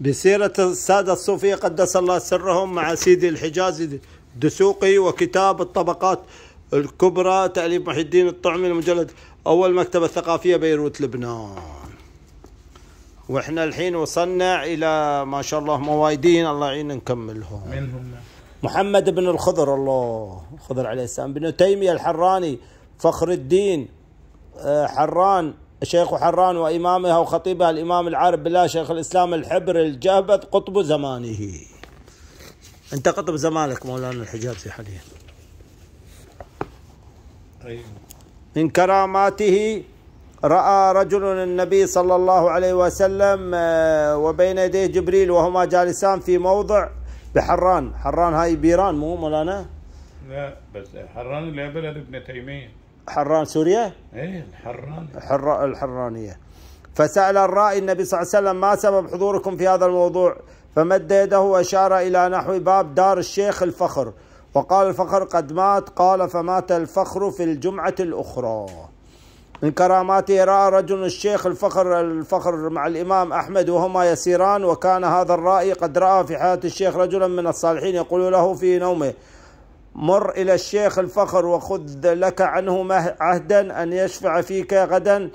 بسيرة السادة الصوفية قدس الله سرهم مع سيدي الحجازي الدسوقي وكتاب الطبقات الكبرى تأليف محي الدين الطعمي المجلد أول مكتبة ثقافية بيروت لبنان واحنا الحين وصلنا إلى ما شاء الله موايدين الله يعين نكملهم منهم نعم. محمد بن الخضر الله خضر عليه السلام بن تيمية الحراني فخر الدين آه، حران الشيخ حران وإمامها وخطيبها الإمام العارف بالله شيخ الإسلام الحبر الجابت قطب زمانه أنت قطب زمانك مولانا الحجازي حاليا من كراماته رأى رجل النبي صلى الله عليه وسلم آه، وبين يديه جبريل وهما جالسان في موضع بحران حران هاي بيران مو مولانا لا بس حران اللي بلد ابن تيمية حران سوريا؟ ايه الحران الحر... الحرانيه فسال الرائي النبي صلى الله عليه وسلم ما سبب حضوركم في هذا الموضوع؟ فمد يده واشار الى نحو باب دار الشيخ الفخر وقال الفخر قد مات قال فمات الفخر في الجمعه الاخرى. من كراماته راى رجل الشيخ الفخر الفخر مع الامام احمد وهما يسيران وكان هذا الرائي قد راى في حياه الشيخ رجلا من الصالحين يقول له في نومه مر إلى الشيخ الفخر وخذ لك عنه عهدا أن يشفع فيك غدا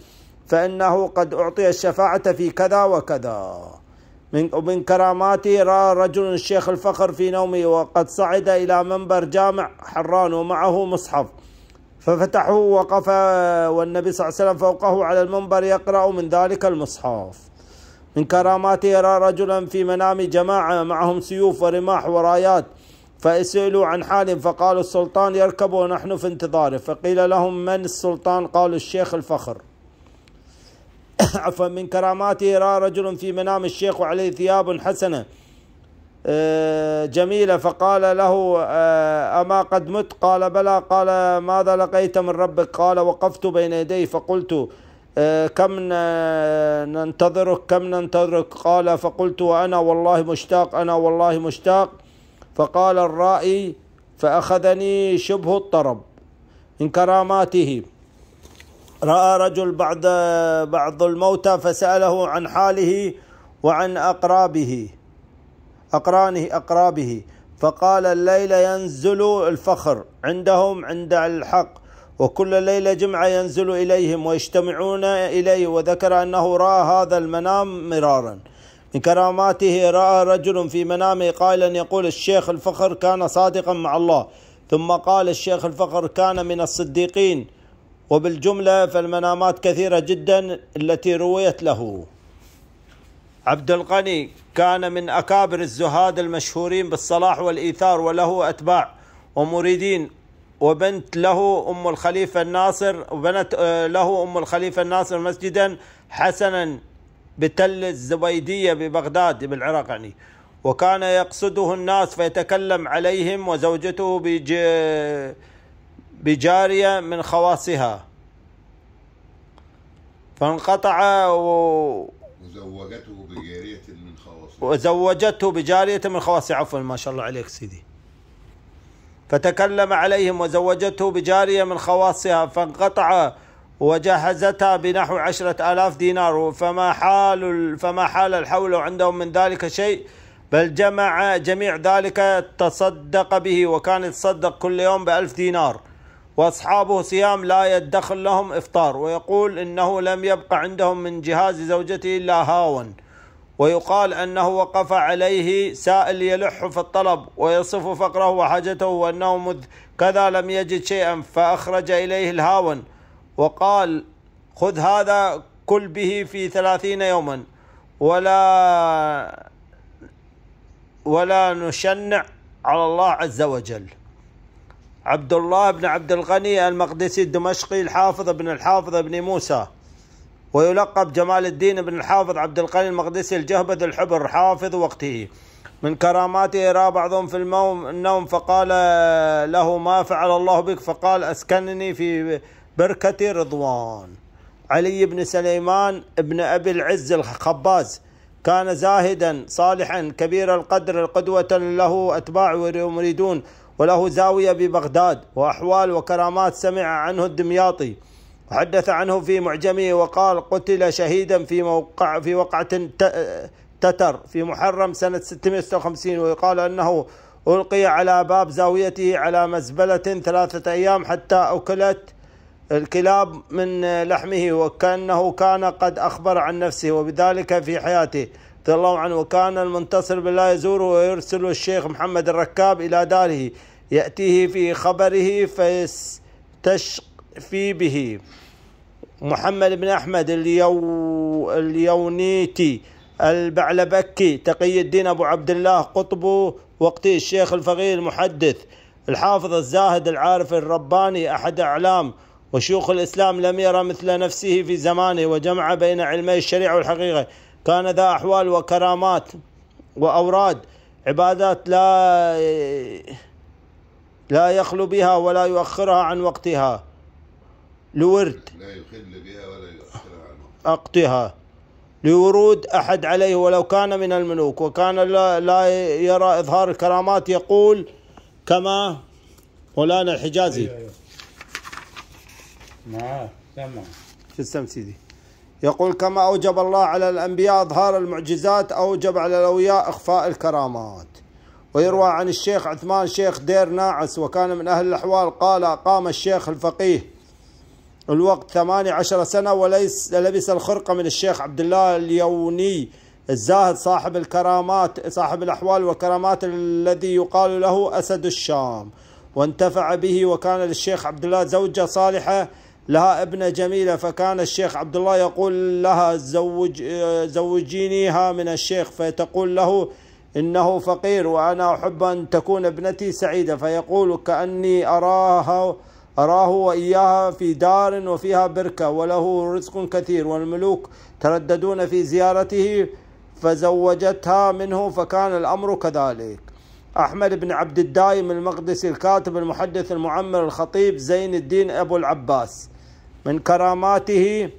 فإنه قد أعطي الشفاعة في كذا وكذا من ومن كراماته رأى رجل الشيخ الفخر في نومه وقد صعد إلى منبر جامع حران ومعه مصحف ففتحه وقف والنبي صلى الله عليه وسلم فوقه على المنبر يقرأ من ذلك المصحف من كراماته رأى رجلا في منام جماعة معهم سيوف ورماح ورايات فسئلوا عن حال فقالوا السلطان يركب ونحن في انتظاره فقيل لهم من السلطان قالوا الشيخ الفخر عفوا من كراماته رأى رجل في منام الشيخ وعليه ثياب حسنة آه، جميلة فقال له آه، أما قد مت قال بلى قال ماذا لقيت من ربك قال وقفت بين يديه فقلت آه، كم ننتظرك كم ننتظرك قال فقلت وأنا والله مشتاق أنا والله مشتاق فقال الرائي فأخذني شبه الطرب من كراماته رأى رجل بعد بعض الموتى فسأله عن حاله وعن أقرابه أقرانه أقرابه فقال الليلة ينزل الفخر عندهم عند الحق وكل ليلة جمعة ينزل إليهم ويجتمعون إليه وذكر أنه رأى هذا المنام مرارا من كراماته رأى رجل في منامه قائلا يقول الشيخ الفخر كان صادقا مع الله ثم قال الشيخ الفخر كان من الصديقين وبالجملة فالمنامات كثيرة جدا التي رويت له عبد الغني كان من أكابر الزهاد المشهورين بالصلاح والإيثار وله أتباع ومريدين وبنت له أم الخليفة الناصر وبنت آه، له أم الخليفة الناصر مسجدا حسنا بتل الزبيدية ببغداد بالعراق يعني وكان يقصده الناس فيتكلم عليهم وزوجته بج... بجارية من خواصها فانقطع و... وزوجته بجارية من خواصها وزوجته بجارية من خواصها عفوا ما شاء الله عليك سيدي فتكلم عليهم وزوجته بجارية من خواصها فانقطع وجهزتها بنحو عشرة آلاف دينار فما حال فما حال الحول عندهم من ذلك شيء بل جمع جميع ذلك تصدق به وكان يتصدق كل يوم بألف دينار وأصحابه صيام لا يدخل لهم إفطار ويقول إنه لم يبق عندهم من جهاز زوجته إلا هاون ويقال أنه وقف عليه سائل يلح في الطلب ويصف فقره وحاجته وأنه مذ كذا لم يجد شيئا فأخرج إليه الهاون وقال خذ هذا كل به في ثلاثين يوما ولا ولا نشنع على الله عز وجل عبد الله بن عبد الغني المقدسي الدمشقي الحافظ بن الحافظ بن موسى ويلقب جمال الدين بن الحافظ عبد القني المقدسي الجهبذ الحبر حافظ وقته من كراماته رأى بعضهم في النوم فقال له ما فعل الله بك فقال أسكنني في بركة رضوان علي بن سليمان بن أبي العز الخباز كان زاهدا صالحا كبير القدر القدوة له أتباع ومريدون وله زاوية ببغداد وأحوال وكرامات سمع عنه الدمياطي وحدث عنه في معجمه وقال قتل شهيدا في موقع في وقعة تتر في محرم سنة 656 ويقال أنه ألقي على باب زاويته على مزبلة ثلاثة أيام حتى أكلت الكلاب من لحمه وكأنه كان قد أخبر عن نفسه وبذلك في حياته رضي الله عنه وكان المنتصر بالله يزوره ويرسل الشيخ محمد الركاب إلى داره يأتيه في خبره فيستشفي به محمد بن أحمد اليو اليونيتي البعلبكي تقي الدين أبو عبد الله قطب وقتي الشيخ الفقيه المحدث الحافظ الزاهد العارف الرباني أحد أعلام وشيوخ الإسلام لم يرى مثل نفسه في زمانه وجمع بين علمي الشريعة والحقيقة كان ذا أحوال وكرامات وأوراد عبادات لا لا يخلو بها ولا يؤخرها عن وقتها لورد لا يخل بها ولا يؤخرها عن وقتها أقتها لورود أحد عليه ولو كان من الملوك وكان لا, لا يرى إظهار الكرامات يقول كما مولانا الحجازي أيوة, أيوة. معاه نعم، شو السم سيدي يقول كما أوجب الله على الأنبياء إظهار المعجزات أوجب على الأولياء إخفاء الكرامات ويروى عن الشيخ عثمان شيخ دير ناعس وكان من أهل الأحوال قال قام الشيخ الفقيه الوقت ثماني عشر سنة وليس لبس الخرقة من الشيخ عبد الله اليوني الزاهد صاحب الكرامات صاحب الأحوال والكرامات الذي يقال له أسد الشام وانتفع به وكان للشيخ عبد الله زوجة صالحة لها ابنة جميلة فكان الشيخ عبد الله يقول لها زوج زوجينيها من الشيخ فتقول له إنه فقير وأنا أحب أن تكون ابنتي سعيدة فيقول كأني أراها أراه وإياها في دار وفيها بركة وله رزق كثير والملوك ترددون في زيارته فزوجتها منه فكان الأمر كذلك أحمد بن عبد الدايم المقدسي الكاتب المحدث المعمر الخطيب زين الدين أبو العباس من كراماته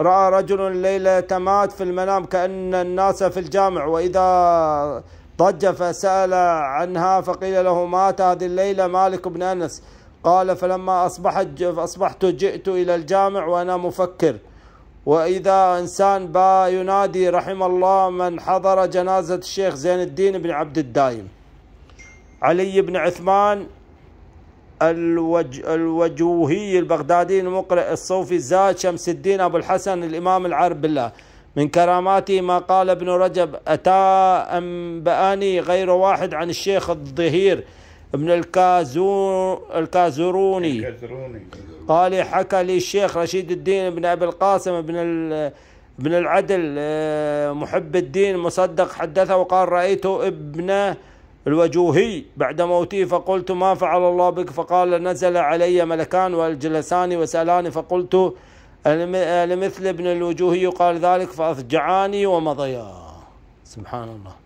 رأى رجل ليلة مات في المنام كأن الناس في الجامع وإذا ضج فسأل عنها فقيل له مات هذه الليلة مالك بن أنس قال فلما أصبحت أصبحت جئت إلى الجامع وأنا مفكر وإذا إنسان با ينادي رحم الله من حضر جنازة الشيخ زين الدين بن عبد الدايم علي بن عثمان الوج الوجوهي البغدادي المقرئ الصوفي الزاهد شمس الدين أبو الحسن الإمام العرب بالله من كراماته ما قال ابن رجب أتى أنبأني غير واحد عن الشيخ الظهير ابن الكازو الكازروني قال حكى لي الشيخ رشيد الدين بن أبي القاسم ابن ابن العدل آه، محب الدين مصدق حدثه وقال رأيت ابنه الوجوهي بعد موتي فقلت ما فعل الله بك فقال نزل علي ملكان والجلسان وسألاني فقلت لمثل ابن الوجوهي قال ذلك فأفجعاني ومضيا سبحان الله